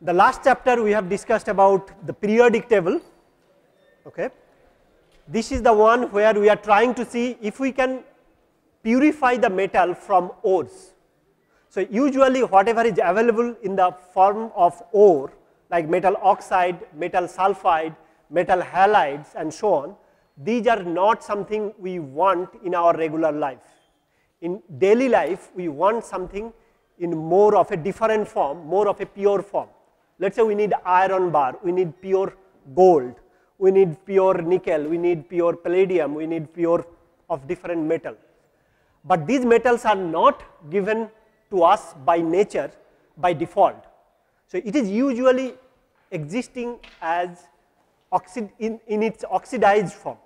The last chapter we have discussed about the periodic table. Okay. This is the one where we are trying to see if we can purify the metal from ores. So, usually whatever is available in the form of ore like metal oxide, metal sulfide metal halides and so on, these are not something we want in our regular life. In daily life, we want something in more of a different form, more of a pure form. Let us say we need iron bar, we need pure gold, we need pure nickel, we need pure palladium, we need pure of different metal. But these metals are not given to us by nature by default. So, it is usually existing as oxid in, in its oxidized form.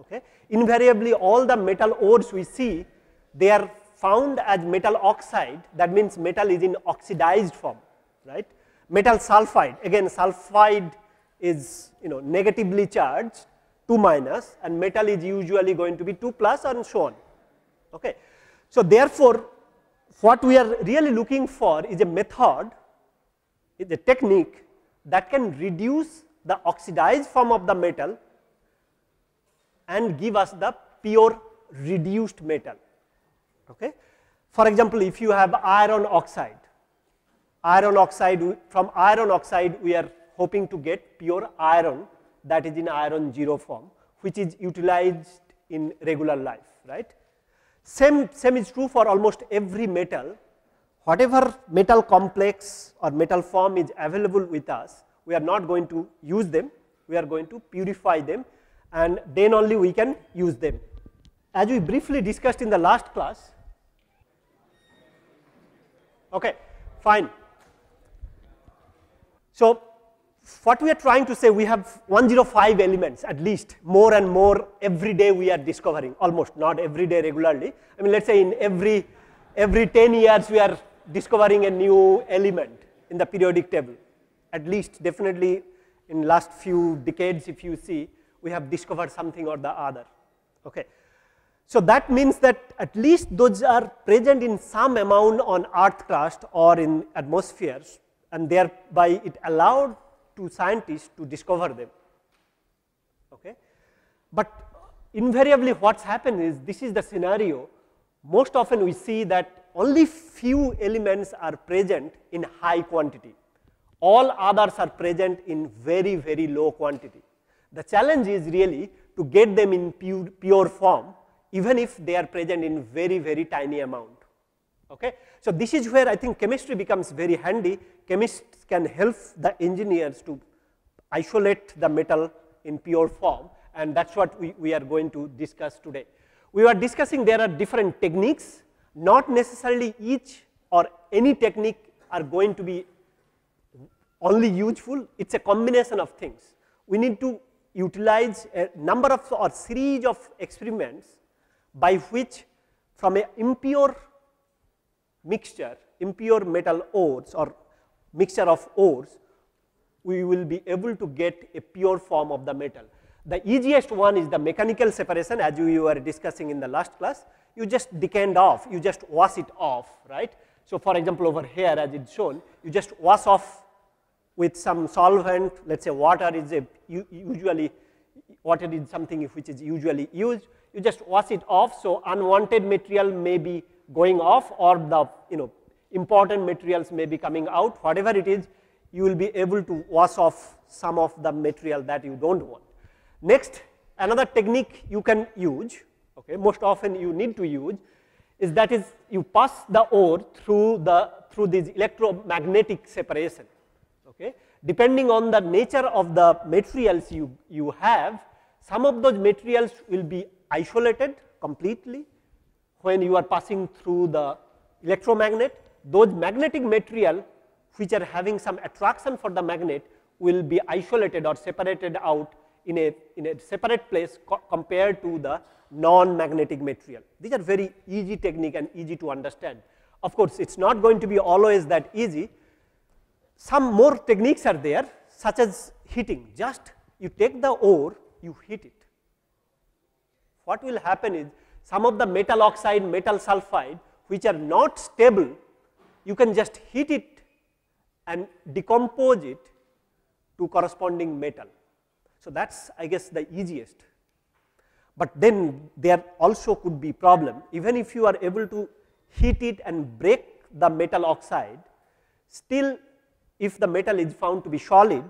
Okay. Invariably all the metal ores we see they are found as metal oxide that means metal is in oxidized form right. Metal sulfide again sulfide is you know negatively charged 2 minus and metal is usually going to be 2 plus and so on. Okay. So, therefore, what we are really looking for is a method is a technique that can reduce the oxidized form of the metal and give us the pure reduced metal. Okay? For example, if you have iron oxide, iron oxide from iron oxide we are hoping to get pure iron that is in iron 0 form which is utilized in regular life. right? Same, same is true for almost every metal whatever metal complex or metal form is available with us we are not going to use them, we are going to purify them and then only we can use them. As we briefly discussed in the last class, okay, fine. So, what we are trying to say, we have 105 elements at least, more and more every day we are discovering, almost not every day regularly. I mean, let's say in every, every 10 years we are discovering a new element in the periodic table at least definitely in last few decades, if you see, we have discovered something or the other. Okay. So that means that at least those are present in some amount on earth crust or in atmospheres and thereby it allowed to scientists to discover them. Okay. But invariably what's happened is this is the scenario most often we see that only few elements are present in high quantity all others are present in very, very low quantity. The challenge is really to get them in pure, pure form even if they are present in very, very tiny amount. Okay? So, this is where I think chemistry becomes very handy. Chemists can help the engineers to isolate the metal in pure form and that is what we, we are going to discuss today. We were discussing there are different techniques, not necessarily each or any technique are going to be only useful, it is a combination of things. We need to utilize a number of or series of experiments by which from a impure mixture, impure metal ores or mixture of ores, we will be able to get a pure form of the metal. The easiest one is the mechanical separation as you were discussing in the last class, you just decant off, you just wash it off, right. So, for example, over here as it is shown, you just wash off with some solvent, let's say water is a usually, water is something which is usually used, you just wash it off. So, unwanted material may be going off or the you know important materials may be coming out, whatever it is, you will be able to wash off some of the material that you do not want. Next, another technique you can use, okay, most often you need to use is that is you pass the ore through the through this electromagnetic separation okay. Depending on the nature of the materials you, you have, some of those materials will be isolated completely when you are passing through the electromagnet. Those magnetic material which are having some attraction for the magnet will be isolated or separated out in a, in a separate place co compared to the non-magnetic material. These are very easy technique and easy to understand. Of course, it is not going to be always that easy, some more techniques are there such as heating. Just you take the ore, you heat it. What will happen is some of the metal oxide, metal sulfide which are not stable, you can just heat it and decompose it to corresponding metal. So, that is I guess the easiest, but then there also could be problem even if you are able to heat it and break the metal oxide still if the metal is found to be solid,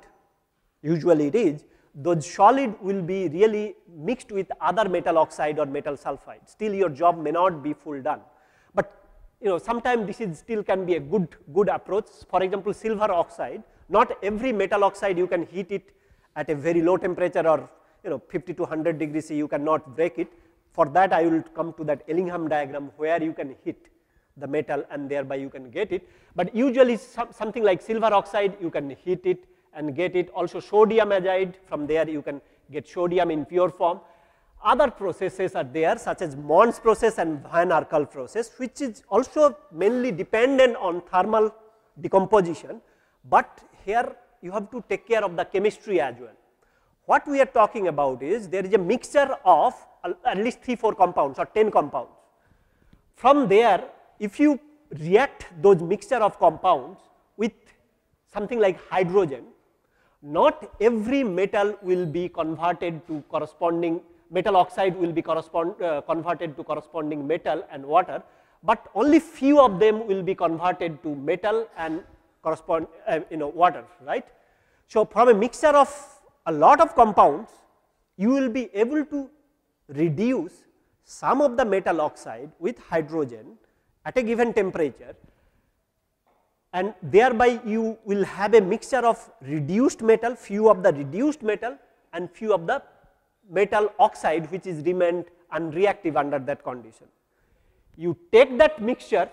usually it is, those solid will be really mixed with other metal oxide or metal sulfide. Still your job may not be full done. But you know sometimes this is still can be a good, good approach. For example, silver oxide, not every metal oxide you can heat it at a very low temperature or you know 50 to 100 degrees C you cannot break it. For that I will come to that Ellingham diagram where you can heat the metal and thereby you can get it. But usually some, something like silver oxide, you can heat it and get it. Also sodium azide, from there you can get sodium in pure form. Other processes are there such as Mons process and Van Arkel process which is also mainly dependent on thermal decomposition, but here you have to take care of the chemistry as well. What we are talking about is there is a mixture of uh, at least 3, 4 compounds or 10 compounds. From there if you react those mixture of compounds with something like hydrogen, not every metal will be converted to corresponding metal oxide will be correspond, uh, converted to corresponding metal and water, but only few of them will be converted to metal and correspond uh, you know water right. So, from a mixture of a lot of compounds you will be able to reduce some of the metal oxide with hydrogen at a given temperature and thereby you will have a mixture of reduced metal, few of the reduced metal and few of the metal oxide which is remained unreactive under that condition. You take that mixture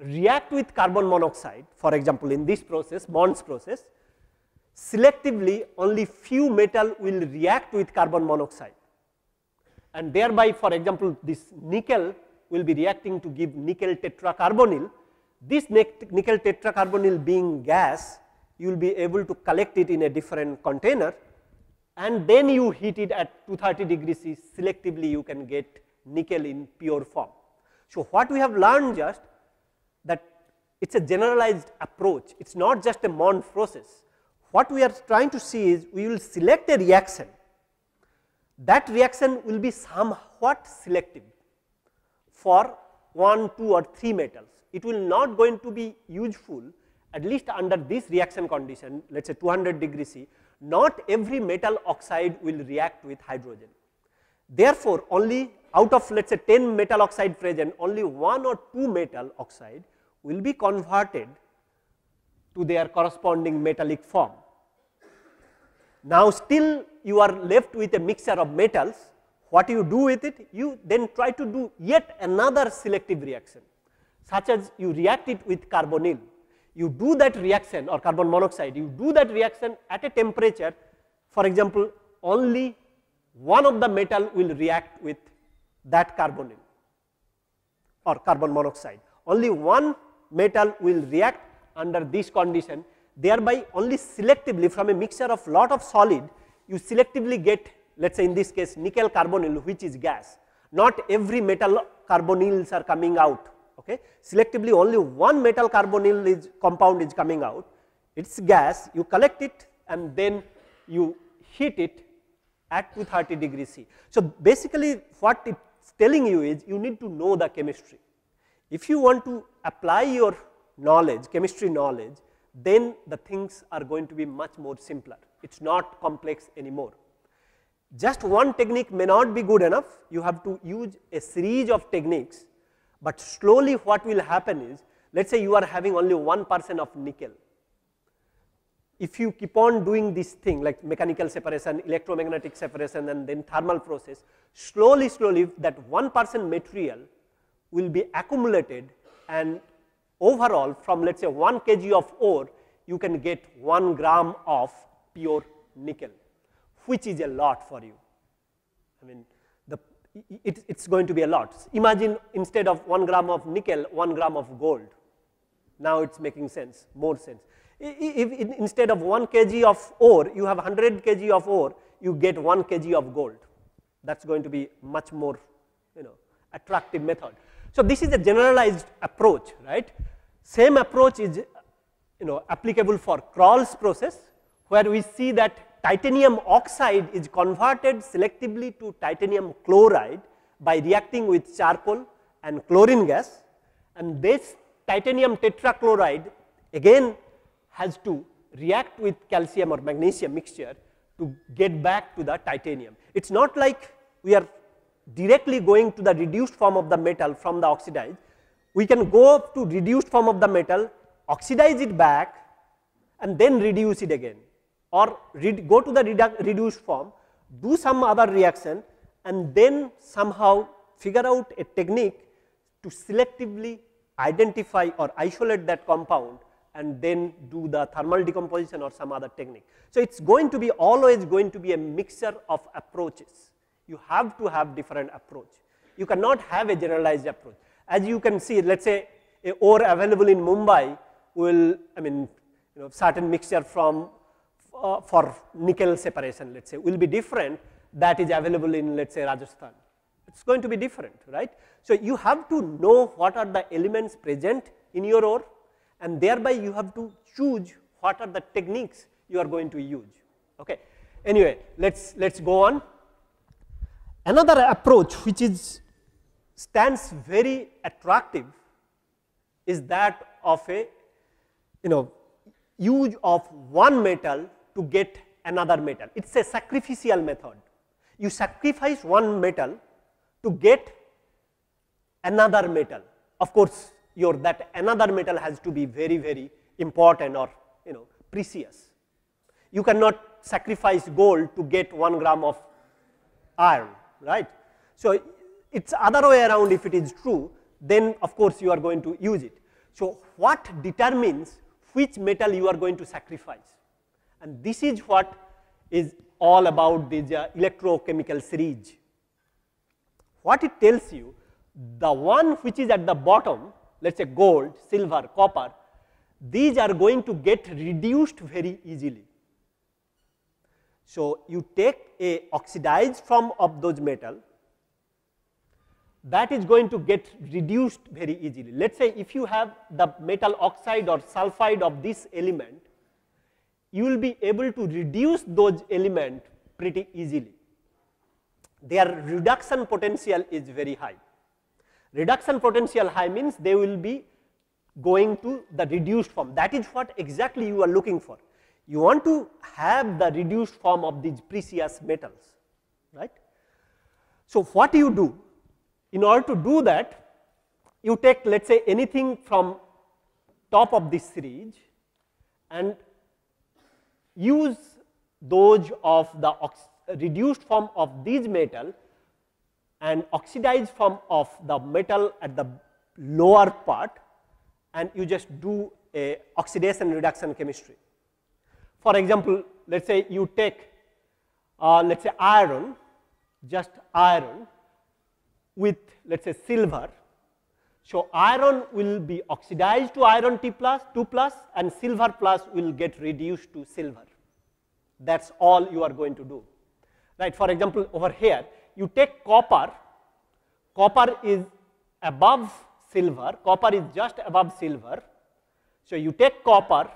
react with carbon monoxide for example in this process Bonds process selectively only few metal will react with carbon monoxide and thereby for example this nickel will be reacting to give nickel tetracarbonyl. This nickel tetracarbonyl being gas, you will be able to collect it in a different container and then you heat it at 230 degrees C selectively you can get nickel in pure form. So, what we have learned just that it is a generalized approach, it is not just a Mond process. What we are trying to see is we will select a reaction, that reaction will be somewhat selective for 1, 2 or 3 metals. It will not going to be useful at least under this reaction condition let us say 200 degree C, not every metal oxide will react with hydrogen. Therefore, only out of let us say 10 metal oxide present only 1 or 2 metal oxide will be converted to their corresponding metallic form. Now, still you are left with a mixture of metals what you do with it? You then try to do yet another selective reaction, such as you react it with carbonyl. You do that reaction or carbon monoxide, you do that reaction at a temperature, for example, only one of the metal will react with that carbonyl or carbon monoxide. Only one metal will react under this condition, thereby only selectively from a mixture of lot of solid, you selectively get let us say in this case nickel carbonyl which is gas. Not every metal carbonyls are coming out, okay. selectively only one metal carbonyl is compound is coming out, it is gas, you collect it and then you heat it at 230 degree C. So, basically what it is telling you is you need to know the chemistry. If you want to apply your knowledge, chemistry knowledge, then the things are going to be much more simpler, it is not complex anymore just one technique may not be good enough, you have to use a series of techniques, but slowly what will happen is, let us say you are having only 1 percent of nickel. If you keep on doing this thing like mechanical separation, electromagnetic separation and then thermal process, slowly, slowly that 1 percent material will be accumulated and overall from let us say 1 kg of ore, you can get 1 gram of pure nickel which is a lot for you. I mean, the, it, it's going to be a lot. Imagine instead of one gram of nickel, one gram of gold. Now it's making sense, more sense. If, instead of 1 kg of ore, you have 100 kg of ore, you get 1 kg of gold. That's going to be much more, you know, attractive method. So this is a generalized approach, right? Same approach is, you know, applicable for crawls process, where we see that titanium oxide is converted selectively to titanium chloride by reacting with charcoal and chlorine gas and this titanium tetrachloride again has to react with calcium or magnesium mixture to get back to the titanium. It is not like we are directly going to the reduced form of the metal from the oxidized. We can go up to reduced form of the metal, oxidize it back and then reduce it again or go to the reduced form, do some other reaction and then somehow figure out a technique to selectively identify or isolate that compound and then do the thermal decomposition or some other technique. So, it is going to be always going to be a mixture of approaches. You have to have different approach. You cannot have a generalized approach. As you can see, let us say a ore available in Mumbai will, I mean, you know, certain mixture from uh, for nickel separation, let's say, will be different that is available in, let's say, Rajasthan. It's going to be different, right? So, you have to know what are the elements present in your ore and thereby you have to choose what are the techniques you are going to use, okay. Anyway, let's, let's go on. Another approach which is stands very attractive is that of a, you know, use of one metal to get another metal. It is a sacrificial method. You sacrifice one metal to get another metal. Of course, your that another metal has to be very, very important or you know precious. You cannot sacrifice gold to get 1 gram of iron, right. So, it is other way around if it is true, then of course, you are going to use it. So, what determines which metal you are going to sacrifice? And this is what is all about this uh, electrochemical series. What it tells you, the one which is at the bottom, let us say gold, silver, copper, these are going to get reduced very easily. So, you take a oxidized form of those metal that is going to get reduced very easily. Let us say if you have the metal oxide or sulfide of this element, you will be able to reduce those element pretty easily. Their reduction potential is very high. Reduction potential high means they will be going to the reduced form that is what exactly you are looking for. You want to have the reduced form of these precious metals right. So, what you do in order to do that you take let us say anything from top of this series and use those of the reduced form of these metal and oxidized form of the metal at the lower part and you just do a oxidation reduction chemistry. For example, let us say you take uh, let us say iron, just iron with let us say silver so iron will be oxidized to iron T plus 2 plus and silver plus will get reduced to silver. That is all you are going to do. Right. For example, over here you take copper, copper is above silver, copper is just above silver. So you take copper,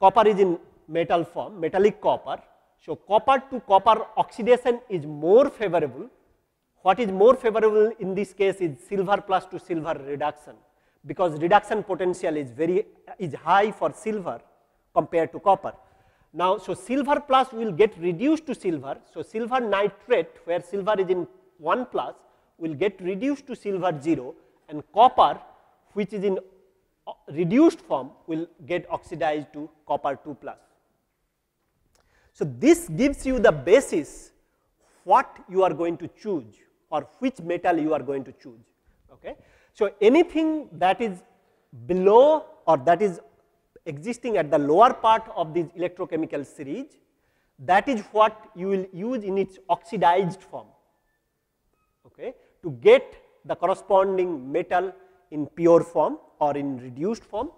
copper is in metal form, metallic copper. So copper to copper oxidation is more favorable what is more favorable in this case is silver plus to silver reduction because reduction potential is very is high for silver compared to copper. Now, so silver plus will get reduced to silver. So, silver nitrate where silver is in 1 plus will get reduced to silver 0 and copper which is in uh, reduced form will get oxidized to copper 2 plus. So, this gives you the basis what you are going to choose or which metal you are going to choose. Okay? So, anything that is below or that is existing at the lower part of this electrochemical series that is what you will use in its oxidized form okay, to get the corresponding metal in pure form or in reduced form.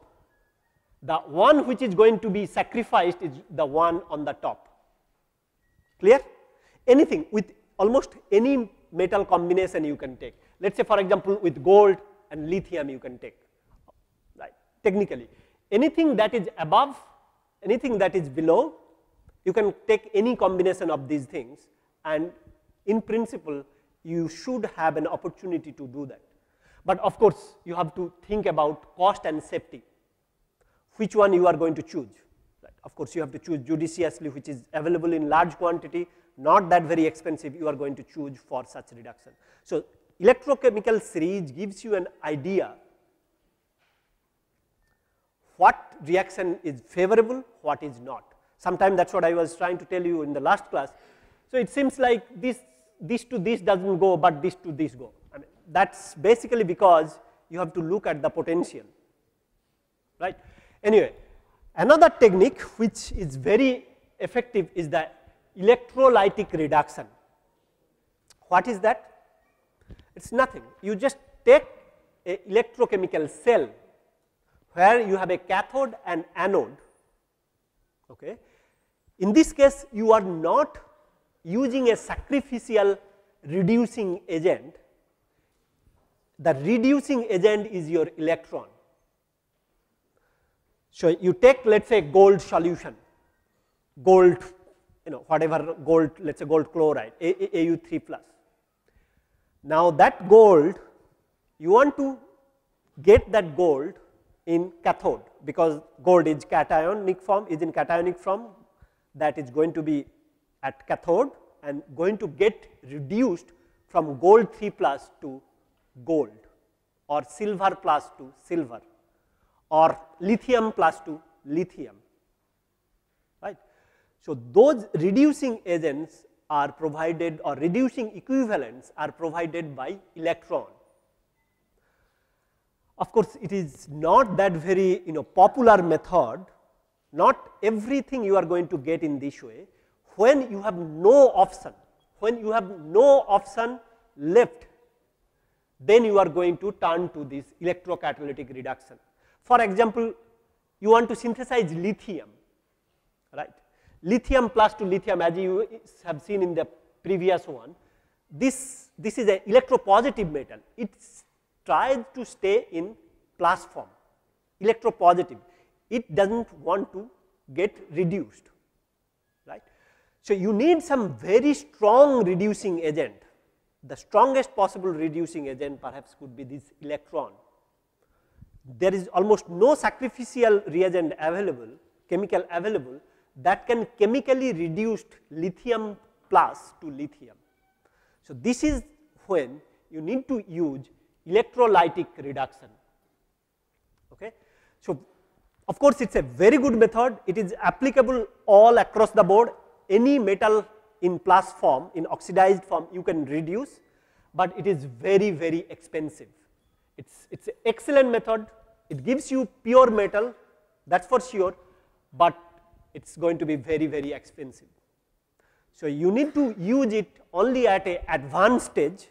The one which is going to be sacrificed is the one on the top, clear? Anything with almost any metal combination you can take. Let's say for example with gold and lithium you can take, right, technically. Anything that is above, anything that is below, you can take any combination of these things and in principle you should have an opportunity to do that. But of course, you have to think about cost and safety, which one you are going to choose. Right. Of course, you have to choose judiciously which is available in large quantity not that very expensive, you are going to choose for such reduction. So, electrochemical series gives you an idea what reaction is favorable, what is not. Sometimes that is what I was trying to tell you in the last class. So, it seems like this, this to this does not go, but this to this go. I mean, that is basically because you have to look at the potential, right. Anyway, another technique which is very effective is the electrolytic reduction. What is that? It is nothing. You just take a electrochemical cell where you have a cathode and anode. Okay. In this case, you are not using a sacrificial reducing agent. The reducing agent is your electron. So, you take let us say gold solution, gold you know, whatever gold, let's say gold chloride, AU3 plus. Now that gold, you want to get that gold in cathode because gold is cationic form, is in cationic form that is going to be at cathode and going to get reduced from gold 3 plus to gold or silver plus to silver or lithium plus to lithium. So, those reducing agents are provided or reducing equivalents are provided by electron. Of course, it is not that very you know popular method, not everything you are going to get in this way. When you have no option, when you have no option left, then you are going to turn to this electrocatalytic reduction. For example, you want to synthesize lithium, right lithium plus to lithium as you have seen in the previous one. This, this is an electropositive metal, it tries to stay in plus form, electropositive, it does not want to get reduced, right. So, you need some very strong reducing agent, the strongest possible reducing agent perhaps could be this electron. There is almost no sacrificial reagent available, chemical available that can chemically reduce lithium plus to lithium. So, this is when you need to use electrolytic reduction. Okay. So, of course, it is a very good method, it is applicable all across the board, any metal in plus form, in oxidized form you can reduce, but it is very, very expensive. It is it's an excellent method, it gives you pure metal that is for sure, but it is going to be very, very expensive. So, you need to use it only at a advanced stage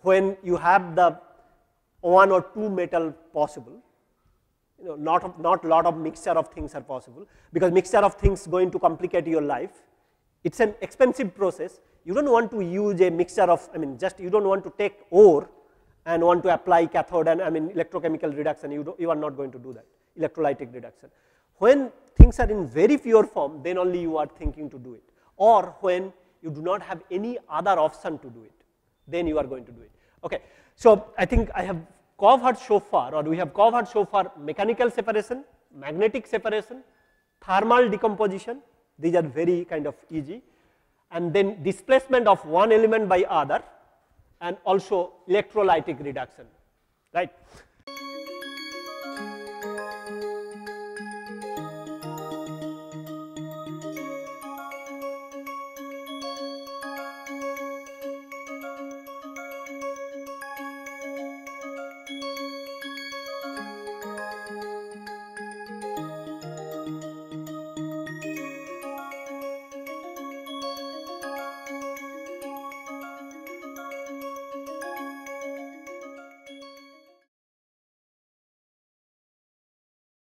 when you have the one or two metal possible you know not of not lot of mixture of things are possible because mixture of things going to complicate your life it's an expensive process you don't want to use a mixture of i mean just you don't want to take ore and want to apply cathode and i mean electrochemical reduction you do, you are not going to do that electrolytic reduction when things are in very pure form, then only you are thinking to do it or when you do not have any other option to do it, then you are going to do it. Okay. So, I think I have covered so far or we have covered so far mechanical separation, magnetic separation, thermal decomposition, these are very kind of easy and then displacement of one element by other and also electrolytic reduction, right.